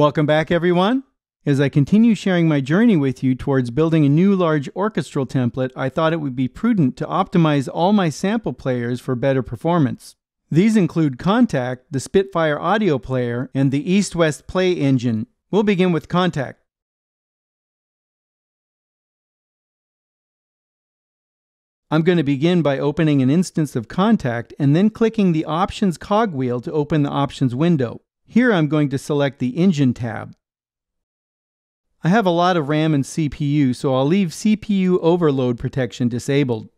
Welcome back, everyone. As I continue sharing my journey with you towards building a new large orchestral template, I thought it would be prudent to optimize all my sample players for better performance. These include Contact, the Spitfire audio player, and the East West Play Engine. We'll begin with Contact. I'm going to begin by opening an instance of Contact and then clicking the Options cogwheel to open the Options window. Here I'm going to select the Engine tab. I have a lot of RAM and CPU, so I'll leave CPU overload protection disabled.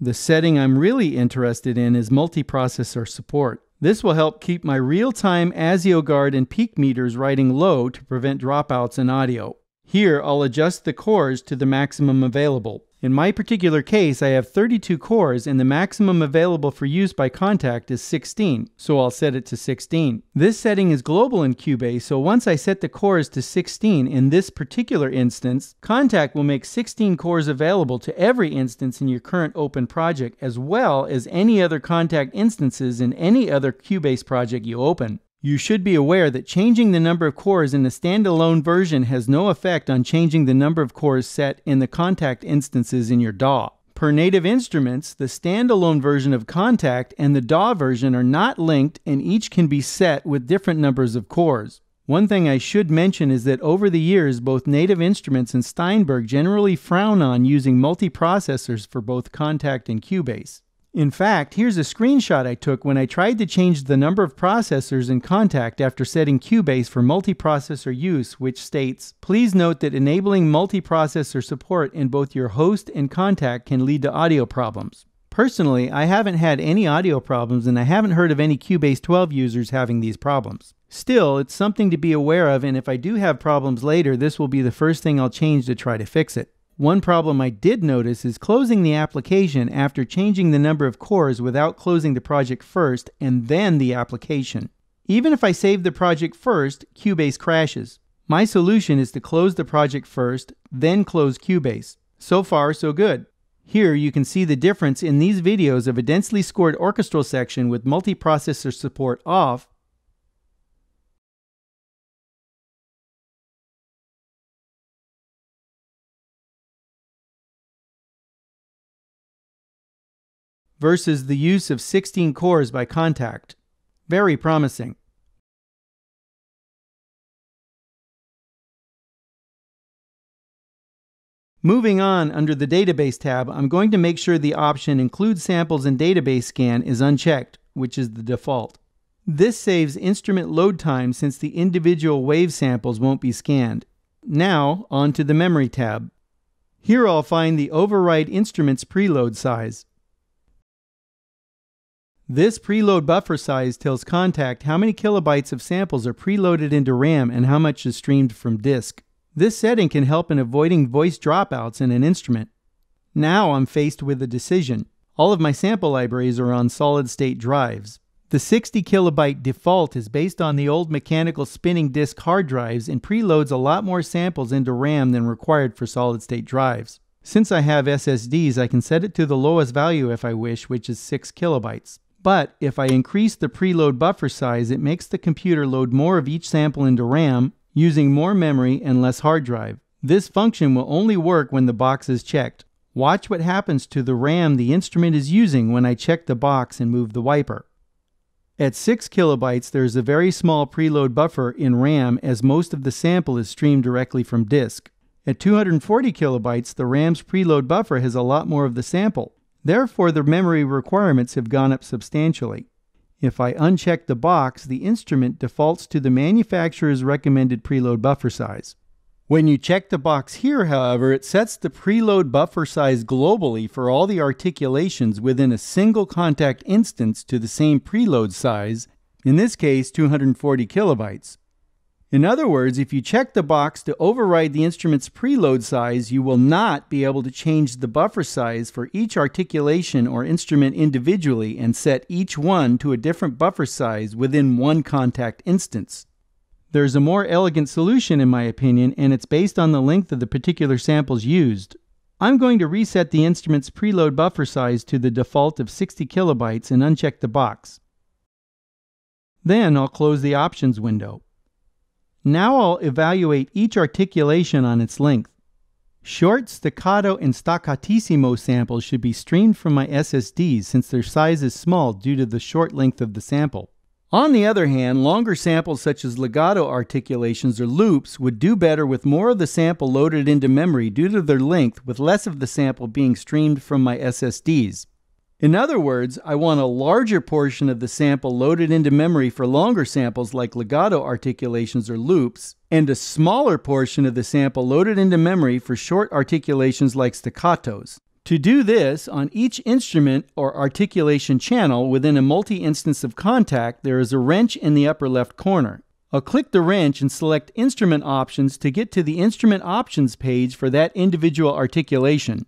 The setting I'm really interested in is multiprocessor support. This will help keep my real-time ASIO guard and peak meters writing low to prevent dropouts in audio. Here, I'll adjust the cores to the maximum available. In my particular case, I have 32 cores and the maximum available for use by contact is 16, so I'll set it to 16. This setting is global in Cubase, so once I set the cores to 16 in this particular instance, contact will make 16 cores available to every instance in your current open project as well as any other contact instances in any other Cubase project you open you should be aware that changing the number of cores in the standalone version has no effect on changing the number of cores set in the contact instances in your DAW. Per native instruments, the standalone version of Contact and the DAW version are not linked and each can be set with different numbers of cores. One thing I should mention is that over the years, both Native Instruments and Steinberg generally frown on using multiprocessors for both Contact and Cubase. In fact, here's a screenshot I took when I tried to change the number of processors in contact after setting Cubase for multiprocessor use, which states, please note that enabling multiprocessor support in both your host and contact can lead to audio problems. Personally, I haven't had any audio problems and I haven't heard of any Cubase 12 users having these problems. Still, it's something to be aware of and if I do have problems later, this will be the first thing I'll change to try to fix it. One problem I did notice is closing the application after changing the number of cores without closing the project first and then the application. Even if I save the project first, Cubase crashes. My solution is to close the project first, then close Cubase. So far, so good. Here you can see the difference in these videos of a densely scored orchestral section with multiprocessor support off versus the use of 16 cores by contact. Very promising. Moving on, under the Database tab, I'm going to make sure the option Include Samples in Database Scan is unchecked, which is the default. This saves instrument load time since the individual wave samples won't be scanned. Now, on to the Memory tab. Here I'll find the Override Instruments preload size. This preload buffer size tells Contact how many kilobytes of samples are preloaded into RAM and how much is streamed from disk. This setting can help in avoiding voice dropouts in an instrument. Now I'm faced with a decision. All of my sample libraries are on solid state drives. The 60 kilobyte default is based on the old mechanical spinning disk hard drives and preloads a lot more samples into RAM than required for solid state drives. Since I have SSDs, I can set it to the lowest value if I wish, which is 6 kilobytes. But if I increase the preload buffer size, it makes the computer load more of each sample into RAM, using more memory and less hard drive. This function will only work when the box is checked. Watch what happens to the RAM the instrument is using when I check the box and move the wiper. At 6 kilobytes, there is a very small preload buffer in RAM as most of the sample is streamed directly from disk. At 240 kilobytes, the RAM's preload buffer has a lot more of the sample. Therefore, the memory requirements have gone up substantially. If I uncheck the box, the instrument defaults to the manufacturer's recommended preload buffer size. When you check the box here, however, it sets the preload buffer size globally for all the articulations within a single contact instance to the same preload size, in this case 240 kilobytes. In other words, if you check the box to override the instrument's preload size, you will not be able to change the buffer size for each articulation or instrument individually and set each one to a different buffer size within one contact instance. There's a more elegant solution in my opinion, and it's based on the length of the particular samples used. I'm going to reset the instrument's preload buffer size to the default of 60 kilobytes and uncheck the box. Then I'll close the options window. Now I'll evaluate each articulation on its length. Short, staccato, and staccatissimo samples should be streamed from my SSDs since their size is small due to the short length of the sample. On the other hand, longer samples such as legato articulations or loops would do better with more of the sample loaded into memory due to their length, with less of the sample being streamed from my SSDs. In other words, I want a larger portion of the sample loaded into memory for longer samples like legato articulations or loops, and a smaller portion of the sample loaded into memory for short articulations like staccatos. To do this, on each instrument or articulation channel within a multi instance of contact, there is a wrench in the upper left corner. I'll click the wrench and select Instrument Options to get to the Instrument Options page for that individual articulation.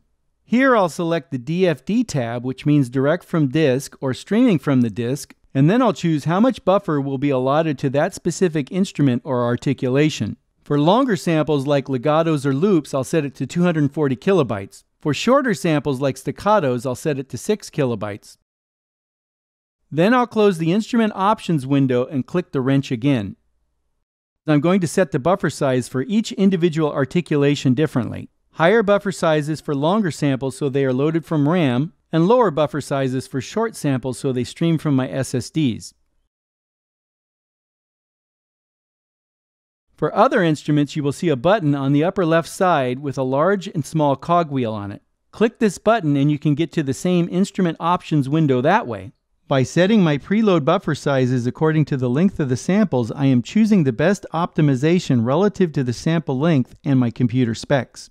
Here I'll select the DFD tab, which means direct from disk or streaming from the disk, and then I'll choose how much buffer will be allotted to that specific instrument or articulation. For longer samples like legatos or loops, I'll set it to 240 kilobytes. For shorter samples like staccatos, I'll set it to 6 kilobytes. Then I'll close the instrument options window and click the wrench again. I'm going to set the buffer size for each individual articulation differently higher buffer sizes for longer samples so they are loaded from RAM, and lower buffer sizes for short samples so they stream from my SSDs. For other instruments, you will see a button on the upper left side with a large and small cogwheel on it. Click this button and you can get to the same instrument options window that way. By setting my preload buffer sizes according to the length of the samples, I am choosing the best optimization relative to the sample length and my computer specs.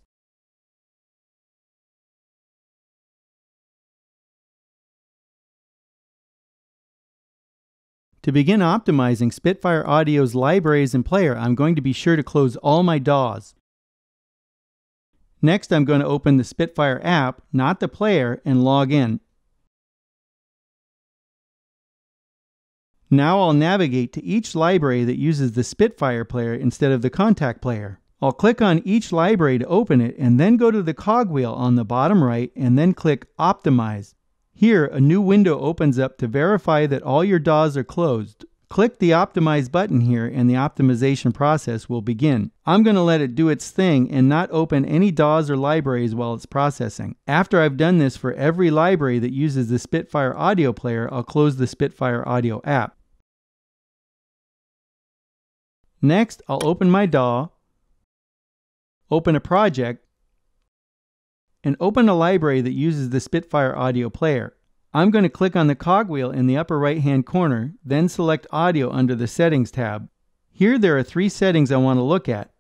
To begin optimizing Spitfire Audio's libraries and player, I'm going to be sure to close all my DAWs. Next, I'm going to open the Spitfire app, not the player, and log in. Now I'll navigate to each library that uses the Spitfire player instead of the contact player. I'll click on each library to open it and then go to the cogwheel on the bottom right and then click Optimize. Here, a new window opens up to verify that all your DAWs are closed. Click the Optimize button here and the optimization process will begin. I'm going to let it do its thing and not open any DAWs or libraries while it's processing. After I've done this for every library that uses the Spitfire Audio Player, I'll close the Spitfire Audio app. Next, I'll open my DAW, open a project, and open a library that uses the Spitfire audio player. I'm going to click on the cogwheel in the upper right hand corner, then select Audio under the Settings tab. Here there are three settings I want to look at.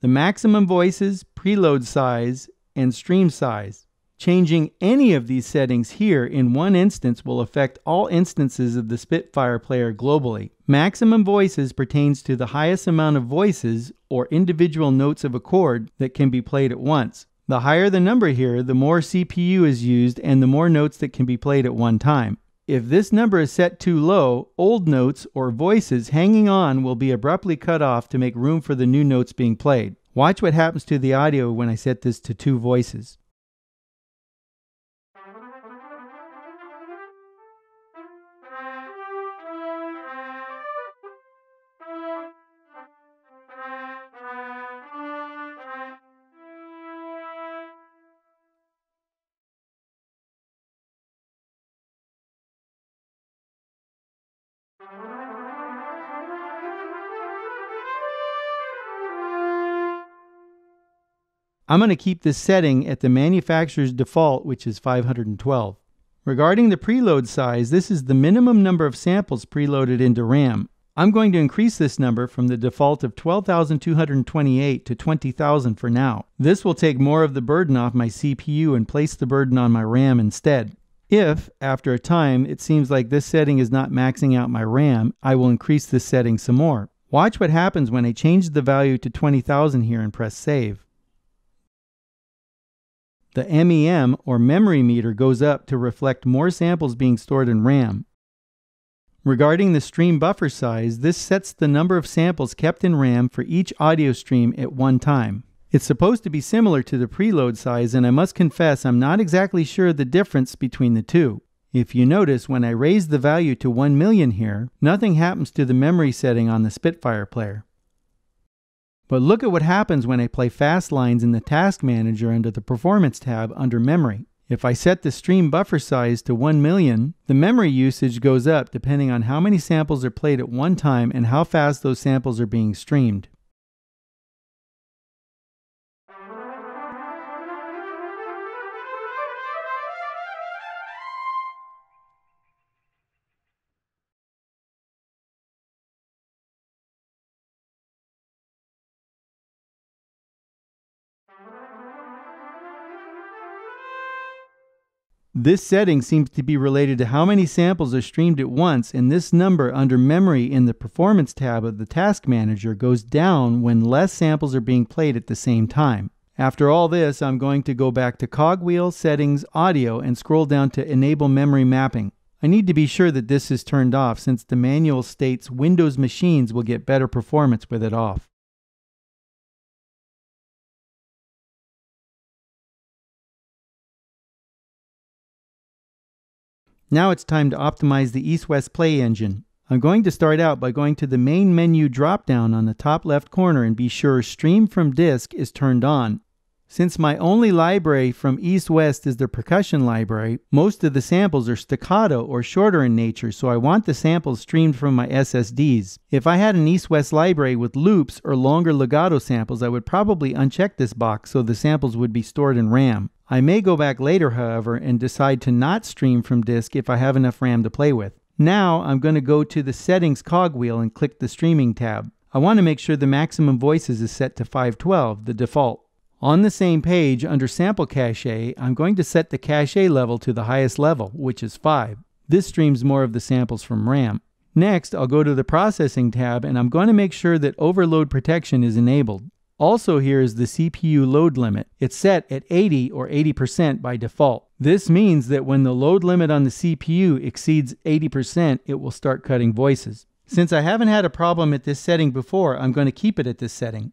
The maximum voices, preload size, and stream size. Changing any of these settings here in one instance will affect all instances of the Spitfire player globally. Maximum voices pertains to the highest amount of voices or individual notes of a chord that can be played at once. The higher the number here, the more CPU is used and the more notes that can be played at one time. If this number is set too low, old notes or voices hanging on will be abruptly cut off to make room for the new notes being played. Watch what happens to the audio when I set this to two voices. I'm going to keep this setting at the manufacturer's default, which is 512. Regarding the preload size, this is the minimum number of samples preloaded into RAM. I'm going to increase this number from the default of 12,228 to 20,000 for now. This will take more of the burden off my CPU and place the burden on my RAM instead. If, after a time, it seems like this setting is not maxing out my RAM, I will increase this setting some more. Watch what happens when I change the value to 20,000 here and press save. The MEM, or memory meter, goes up to reflect more samples being stored in RAM. Regarding the stream buffer size, this sets the number of samples kept in RAM for each audio stream at one time. It's supposed to be similar to the preload size, and I must confess I'm not exactly sure the difference between the two. If you notice, when I raise the value to 1 million here, nothing happens to the memory setting on the Spitfire player. But look at what happens when I play fast lines in the task manager under the performance tab under memory. If I set the stream buffer size to 1 million, the memory usage goes up depending on how many samples are played at one time and how fast those samples are being streamed. This setting seems to be related to how many samples are streamed at once, and this number under memory in the performance tab of the task manager goes down when less samples are being played at the same time. After all this, I'm going to go back to Cogwheel, Settings, Audio, and scroll down to Enable Memory Mapping. I need to be sure that this is turned off since the manual states Windows machines will get better performance with it off. Now it's time to optimize the east-west play engine. I'm going to start out by going to the main menu drop-down on the top left corner and be sure Stream from Disk is turned on. Since my only library from East West is the percussion library, most of the samples are staccato or shorter in nature, so I want the samples streamed from my SSDs. If I had an East West library with loops or longer legato samples, I would probably uncheck this box so the samples would be stored in RAM. I may go back later, however, and decide to not stream from disk if I have enough RAM to play with. Now I'm going to go to the Settings cogwheel and click the Streaming tab. I want to make sure the maximum voices is set to 512, the default. On the same page, under sample cache, I'm going to set the cache level to the highest level, which is 5. This streams more of the samples from RAM. Next, I'll go to the Processing tab and I'm going to make sure that overload protection is enabled. Also here is the CPU load limit. It's set at 80 or 80% by default. This means that when the load limit on the CPU exceeds 80%, it will start cutting voices. Since I haven't had a problem at this setting before, I'm going to keep it at this setting.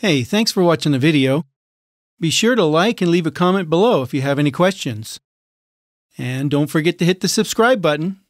Hey, thanks for watching the video. Be sure to like and leave a comment below if you have any questions. And don't forget to hit the subscribe button